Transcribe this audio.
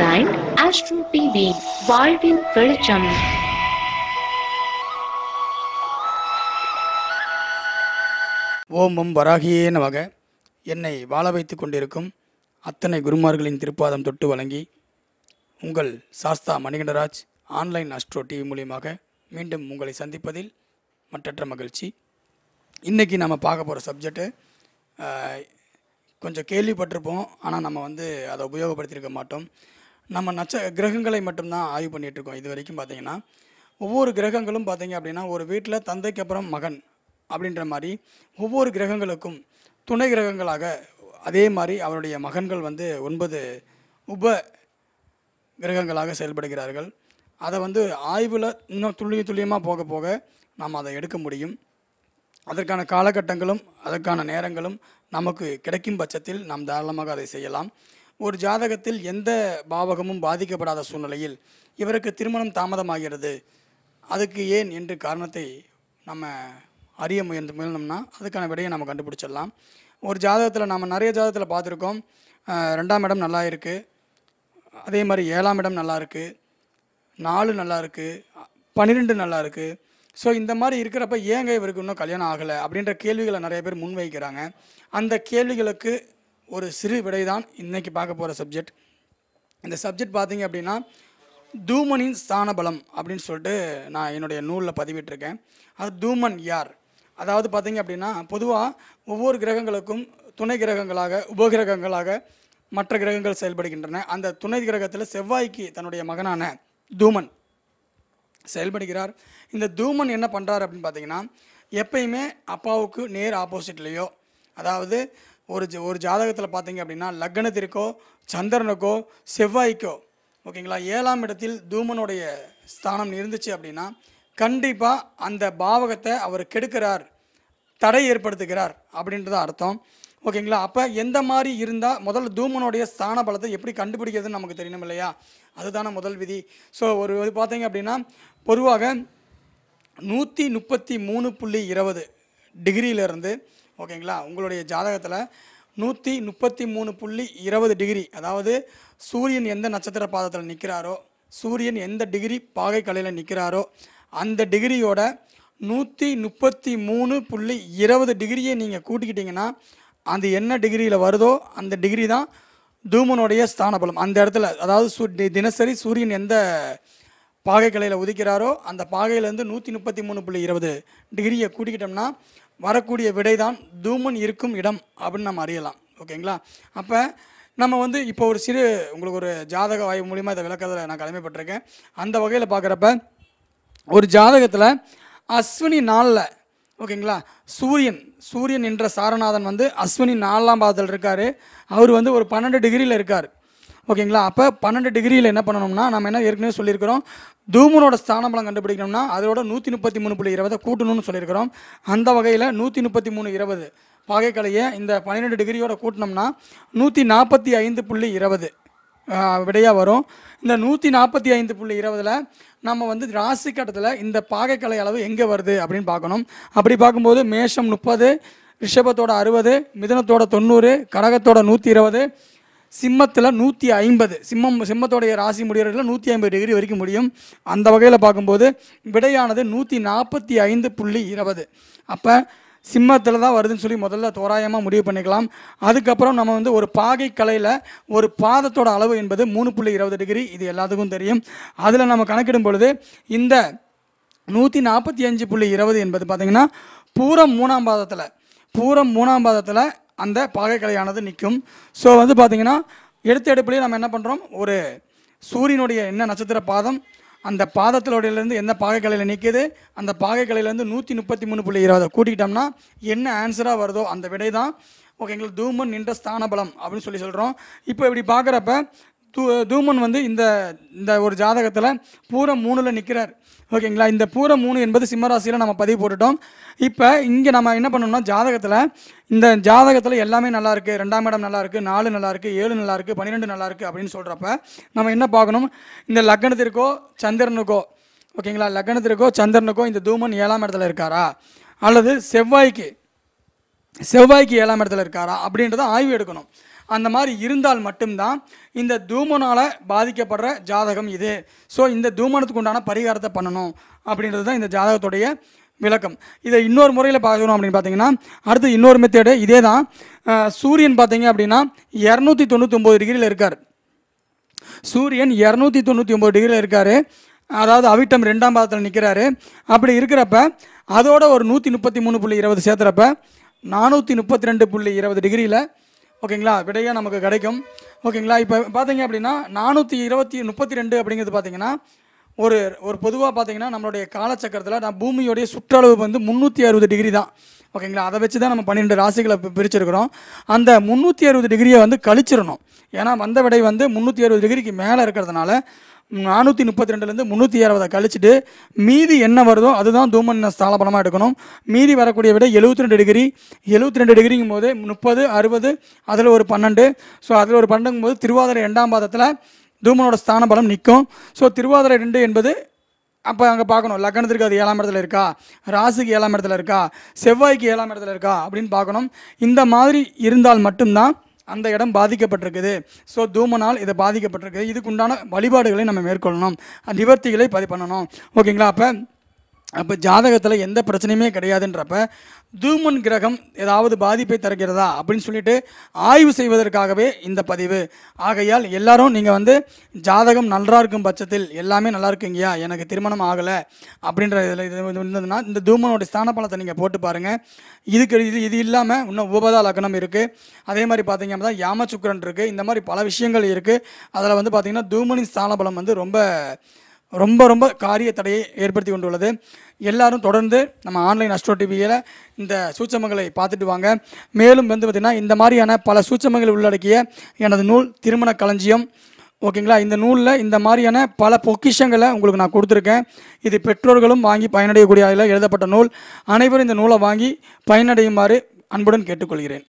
line astro TV வாழ்வின் வெளிச்சம் ஓம் வராகியே நமக என்னை வாழ வைத்து கொண்டிருக்கும் அத்தனை குருமார்களின் திருப்பாதம் தொட்டு வழங்கி உங்கள் Sastha Manikandaraj online astro TV மூலியமாக மீண்டும் உங்களை சந்திப்பதில் மற்றற்ற மகிழ்ச்சி இன்றைக்கி நம்ம பார்க்க போகிற சப்ஜெக்ட்டு கொஞ்சம் கேள்விப்பட்டிருப்போம் ஆனால் நம்ம வந்து அதை உபயோகப்படுத்தியிருக்க மாட்டோம் நம்ம நட்ச கிரகங்களை மட்டும்தான் ஆய்வு பண்ணிகிட்ருக்கோம் இது வரைக்கும் பார்த்தீங்கன்னா ஒவ்வொரு கிரகங்களும் பார்த்தீங்க அப்படின்னா ஒரு வீட்டில் தந்தைக்கு அப்புறம் மகன் அப்படின்ற மாதிரி ஒவ்வொரு கிரகங்களுக்கும் துணை கிரகங்களாக அதே மாதிரி அவருடைய மகன்கள் வந்து ஒன்பது உப கிரகங்களாக செயல்படுகிறார்கள் அதை வந்து ஆய்வில் இன்னும் துல்லிய துல்லியமாக போக போக நாம் அதை எடுக்க முடியும் அதற்கான காலகட்டங்களும் அதற்கான நேரங்களும் நமக்கு கிடைக்கும் பட்சத்தில் நாம் தாராளமாக அதை செய்யலாம் ஒரு ஜாதகத்தில் எந்த பாவகமும் பாதிக்கப்படாத சூழ்நிலையில் இவருக்கு திருமணம் தாமதமாகிறது அதுக்கு ஏன் என்று காரணத்தை நம்ம அறிய முயன்று முயலணும்னா அதுக்கான விடையை நம்ம கண்டுபிடிச்சிடலாம் ஒரு ஜாதகத்தில் நம்ம நிறைய ஜாதகத்தில் பார்த்துருக்கோம் ரெண்டாம் இடம் நல்லா இருக்குது அதே மாதிரி ஏழாம் இடம் நல்லா இருக்குது நாலு நல்லா இருக்குது பன்னிரெண்டு நல்லா இருக்குது ஸோ இந்த மாதிரி இருக்கிறப்ப ஏங்க இவருக்கு இன்னும் கல்யாணம் ஆகலை அப்படின்ற கேள்விகளை நிறைய பேர் முன்வைக்கிறாங்க அந்த கேள்விகளுக்கு ஒரு சிறு விடை தான் இன்றைக்கி பார்க்க போகிற சப்ஜெக்ட் இந்த சப்ஜெக்ட் பார்த்தீங்க அப்படின்னா தூமனின் ஸ்தானபலம் அப்படின்னு சொல்லிட்டு நான் என்னுடைய நூலில் பதிவிட்டிருக்கேன் அது தூமன் யார் அதாவது பார்த்தீங்க அப்படின்னா பொதுவாக ஒவ்வொரு கிரகங்களுக்கும் துணை கிரகங்களாக உபகிரகங்களாக மற்ற கிரகங்கள் செயல்படுகின்றன அந்த துணை கிரகத்தில் செவ்வாய்க்கு தன்னுடைய மகனான தூமன் செயல்படுகிறார் இந்த தூமன் என்ன பண்ணுறார் அப்படின்னு பார்த்தீங்கன்னா எப்பயுமே அப்பாவுக்கு நேர் ஆப்போசிட்லேயோ அதாவது ஒரு ஜ ஒரு ஜாதகத்தில் பார்த்தீங்க அப்படின்னா லக்னத்திற்கோ சந்திரனுக்கோ செவ்வாய்க்கோ ஓகேங்களா ஏழாம் இடத்தில் தூமனுடைய ஸ்தானம் இருந்துச்சு அப்படின்னா கண்டிப்பாக அந்த பாவகத்தை அவர் கெடுக்கிறார் தடை ஏற்படுத்துகிறார் அப்படின்றத அர்த்தம் ஓகேங்களா அப்போ எந்த மாதிரி இருந்தால் முதல்ல தூமனுடைய ஸ்தான பலத்தை எப்படி கண்டுபிடிக்கிறதுன்னு நமக்கு தெரியணும் இல்லையா அதுதானே முதல் விதி ஸோ ஒரு இது பார்த்தீங்க அப்படின்னா பொதுவாக நூற்றி முப்பத்தி மூணு புள்ளி இருபது டிகிரியிலேருந்து ஓகேங்களா உங்களுடைய ஜாதகத்தில் நூற்றி முப்பத்தி மூணு புள்ளி இருபது டிகிரி அதாவது சூரியன் எந்த நட்சத்திர பாதத்தில் நிற்கிறாரோ சூரியன் எந்த டிகிரி பாகை கலையில் நிற்கிறாரோ அந்த டிகிரியோட நூற்றி முப்பத்தி மூணு புள்ளி இருபது டிகிரியை நீங்கள் கூட்டிக்கிட்டிங்கன்னா அது என்ன டிகிரியில் வருதோ அந்த டிகிரி தான் தூமனுடைய ஸ்தானபலம் அந்த இடத்துல அதாவது சூ தினசரி சூரியன் எந்த பாகை கலையில் உதிக்கிறாரோ அந்த பாகையிலேருந்து நூற்றி முப்பத்தி மூணு புள்ளி இருபது டிகிரியை கூட்டிக்கிட்டோம்னா வரக்கூடிய விடைதான் தூமன் இருக்கும் இடம் அப்படின்னு நம்ம அறியலாம் ஓகேங்களா அப்போ நம்ம வந்து இப்போ ஒரு சிறு உங்களுக்கு ஒரு ஜாதக வாய்வு மூலிமா இதை விளக்கத்தில் நான் கடமைப்பட்டிருக்கேன் அந்த வகையில் பார்க்குறப்ப ஒரு ஜாதகத்தில் அஸ்வினி நாளில் ஓகேங்களா சூரியன் சூரியன் என்ற சாரநாதன் வந்து அஸ்வினி நாலாம் பாதத்தில் இருக்கார் அவர் வந்து ஒரு பன்னெண்டு டிகிரியில் இருக்கார் ஓகேங்களா அப்போ பன்னெண்டு டிகிரியில் என்ன பண்ணணும்னா நம்ம என்ன ஏற்கனவே சொல்லியிருக்கிறோம் தூமனோட ஸ்தான பலம் கண்டுபிடிக்கணும்னா அதோட நூற்றி முப்பத்தி மூணு புள்ளி இருபதை கூட்டணும்னு சொல்லியிருக்கிறோம் அந்த வகையில் நூற்றி முப்பத்தி மூணு இருபது பாகைக்கலையை இந்த பன்னிரெண்டு டிகிரியோட கூட்டினோம்னா நூற்றி நாற்பத்தி ஐந்து புள்ளி இருபது விடையாக வரும் இந்த நூற்றி நாற்பத்தி ஐந்து புள்ளி இருபதில் நம்ம வந்து ராசி கட்டத்தில் இந்த பாகைக்கலை அளவு எங்கே வருது அப்படின்னு பார்க்கணும் அப்படி பார்க்கும்போது மேஷம் முப்பது ரிஷபத்தோட அறுபது மிதனத்தோட தொண்ணூறு கடகத்தோட நூற்றி இருபது சிம்மத்தில் நூற்றி ஐம்பது சிம்மம் சிம்மத்தோடைய ராசி முடிகிறதுல நூற்றி ஐம்பது டிகிரி வரைக்கும் முடியும் அந்த வகையில் பார்க்கும்போது விடையானது நூற்றி நாற்பத்தி ஐந்து புள்ளி இருபது அப்போ சிம்மத்தில் தான் வருதுன்னு சொல்லி முதல்ல தோராயமாக முடிவு பண்ணிக்கலாம் அதுக்கப்புறம் நம்ம வந்து ஒரு பாகை கலையில் ஒரு பாதத்தோட அளவு என்பது மூணு புள்ளி இருபது டிகிரி இது எல்லாத்துக்கும் தெரியும் அதில் நம்ம கணக்கிடும் பொழுது இந்த நூற்றி நாற்பத்தி அஞ்சு புள்ளி இருபது என்பது பார்த்திங்கன்னா பூரம் மூணாம் பாதத்தில் பூரம் மூணாம் பாதத்தில் அந்த பாகைக்கலையானது நிற்கும் ஸோ வந்து பார்த்திங்கன்னா எடுத்து எடுப்புலேயே நம்ம என்ன பண்ணுறோம் ஒரு சூரியனுடைய என்ன நட்சத்திர பாதம் அந்த பாதத்திலோடையிலேருந்து எந்த பாகைக்கலையில் நிற்கிது அந்த பாகைக்கலையிலேருந்து நூற்றி முப்பத்தி மூணு புள்ளி இருபதை கூட்டிக்கிட்டோம்னா என்ன ஆன்சராக வருதோ அந்த விடை தான் ஓகே எங்களுக்கு தூமன் நின்ற ஸ்தான பலம் அப்படின்னு சொல்லி சொல்கிறோம் இப்போ இப்படி பார்க்குறப்ப தூ தூமன் வந்து இந்த இந்த ஒரு ஜாதகத்தில் பூரம் மூணில் நிற்கிறார் ஓகேங்களா இந்த பூரம் மூணு என்பது சிம்மராசியில் நம்ம பதிவு போட்டுட்டோம் இப்போ இங்கே நம்ம என்ன பண்ணணும்னா ஜாதகத்தில் இந்த ஜாதகத்தில் எல்லாமே நல்லா ரெண்டாம் இடம் நல்லா நாலு நல்லா ஏழு நல்லா இருக்குது பன்னிரெண்டு நல்லா அப்படின்னு சொல்கிறப்ப நம்ம என்ன பார்க்கணும் இந்த லக்னத்திற்கோ சந்திரனுக்கோ ஓகேங்களா லக்னத்திற்கோ சந்திரனுக்கோ இந்த தூமன் ஏழாம் இடத்துல இருக்காரா அல்லது செவ்வாய்க்கு செவ்வாய்க்கு ஏழாம் இடத்துல இருக்காரா அப்படின்றத ஆய்வு எடுக்கணும் அந்த மாதிரி இருந்தால் மட்டும்தான் இந்த தூமனால் பாதிக்கப்படுற ஜாதகம் இது ஸோ இந்த தூமனத்துக்கு உண்டான பரிகாரத்தை பண்ணணும் அப்படின்றது தான் இந்த ஜாதகத்துடைய விளக்கம் இதை இன்னொரு முறையில் பார்க்கணும் அப்படின்னு பார்த்தீங்கன்னா அடுத்து இன்னொரு மெத்தேடு இதே தான் சூரியன் பார்த்தீங்க அப்படின்னா இரநூத்தி தொண்ணூற்றி ஒம்பது டிகிரியில் இருக்கார் சூரியன் இரநூத்தி தொண்ணூற்றி ஒம்பது டிகிரியில் இருக்கார் அதாவது அவிட்டம் ரெண்டாம் பாதத்தில் நிற்கிறாரு அப்படி இருக்கிறப்ப அதோட ஒரு நூற்றி முப்பத்தி மூணு புள்ளி இருபது சேர்த்துறப்ப நானூற்றி முப்பத்தி ரெண்டு புள்ளி இருபது டிகிரியில் ஓகேங்களா விடையாக நமக்கு கிடைக்கும் ஓகேங்களா இப்போ பார்த்தீங்க அப்படின்னா நானூற்றி இருபத்தி முப்பத்தி ரெண்டு அப்படிங்கிறது பார்த்தீங்கன்னா ஒரு ஒரு பொதுவாக பார்த்தீங்கன்னா நம்மளுடைய காலச்சக்கரத்தில் நான் பூமியோடைய சுற்றளவு வந்து முந்நூற்றி அறுபது டிகிரி தான் ஓகேங்களா அதை வச்சு தான் நம்ம பன்னெண்டு ராசிகளை பிரிச்சிருக்கிறோம் அந்த முந்நூற்றி அறுபது டிகிரியை வந்து கழிச்சிடணும் ஏன்னா வந்த விடை வந்து முந்நூற்றி அறுபது டிகிரிக்கு மேலே இருக்கிறதுனால நானூற்றி முப்பத்தி ரெண்டுலேருந்து முந்நூற்றி அறுபதை கழிச்சிட்டு மீதி என்ன வருதோ அதுதான் தூமன் ஸ்தாலபலமாக எடுக்கணும் மீதி வரக்கூடிய விட எழுபத்தி ரெண்டு டிகிரி எழுபத்தி ரெண்டு டிகிரிங்கும் போது முப்பது அறுபது அதில் ஒரு பன்னெண்டு ஸோ அதில் ஒரு பன்னெண்டுங்கும் போது திருவாதிரை ரெண்டாம் பாதத்தில் தூமனோட ஸ்தான பலம் நிற்கும் ஸோ திருவாதிரை ரெண்டு என்பது அப்போ அங்கே பார்க்கணும் லக்னத்திற்கு அது ஏழாம் இடத்துல இருக்கா ராசிக்கு ஏழாம் இடத்துல இருக்கா செவ்வாய்க்கு ஏழாம் இடத்துல இருக்கா அப்படின்னு பார்க்கணும் இந்த மாதிரி இருந்தால் மட்டும்தான் அந்த இடம் பாதிக்கப்பட்டிருக்குது ஸோ தூமனால் இதை பாதிக்கப்பட்டிருக்குது இதுக்குண்டான வழிபாடுகளை நம்ம மேற்கொள்ளணும் நிவர்த்திகளை பதிவு பண்ணணும் ஓகேங்களா அப்போ அப்போ ஜாதகத்தில் எந்த பிரச்சனையுமே கிடையாதுன்றப்ப தூமன் கிரகம் ஏதாவது பாதிப்பை தருகிறதா அப்படின்னு சொல்லிட்டு ஆய்வு செய்வதற்காகவே இந்த பதிவு ஆகையால் எல்லாரும் நீங்கள் வந்து ஜாதகம் நல்லா இருக்கும் பட்சத்தில் எல்லாமே நல்லா இருக்குங்கய்யா எனக்கு திருமணம் ஆகலை அப்படின்ற இதில் இது இருந்ததுன்னா இந்த தூமனுடைய ஸ்தான பலத்தை நீங்கள் போட்டு பாருங்கள் இதுக்கு இது இது இல்லாமல் இன்னும் உபதா லக்னம் இருக்குது அதே மாதிரி பார்த்தீங்க அப்படின்னா யாம இருக்குது இந்த மாதிரி பல விஷயங்கள் இருக்குது அதில் வந்து பார்த்திங்கன்னா தூமனின் ஸ்தான பலம் வந்து ரொம்ப ரொம்ப ரொம்ப காரிய தடையை ஏற்படுத்தி கொண்டுள்ளது எல்லாரும் தொடர்ந்து நம்ம ஆன்லைன் அஸ்ட்ரோ டிவியில் இந்த சூச்சமங்களை பார்த்துட்டு வாங்க மேலும் வந்து பார்த்திங்கன்னா இந்த மாதிரியான பல சூச்சமங்களை உள்ளடக்கிய எனது நூல் திருமண களஞ்சியம் ஓகேங்களா இந்த நூலில் இந்த மாதிரியான பல பொக்கிஷங்களை உங்களுக்கு நான் கொடுத்துருக்கேன் இது பெற்றோர்களும் வாங்கி பயனடையக்கூடிய அளவில் எழுதப்பட்ட நூல் அனைவரும் இந்த நூலை வாங்கி பயனடையுமாறு அன்புடன் கேட்டுக்கொள்கிறேன்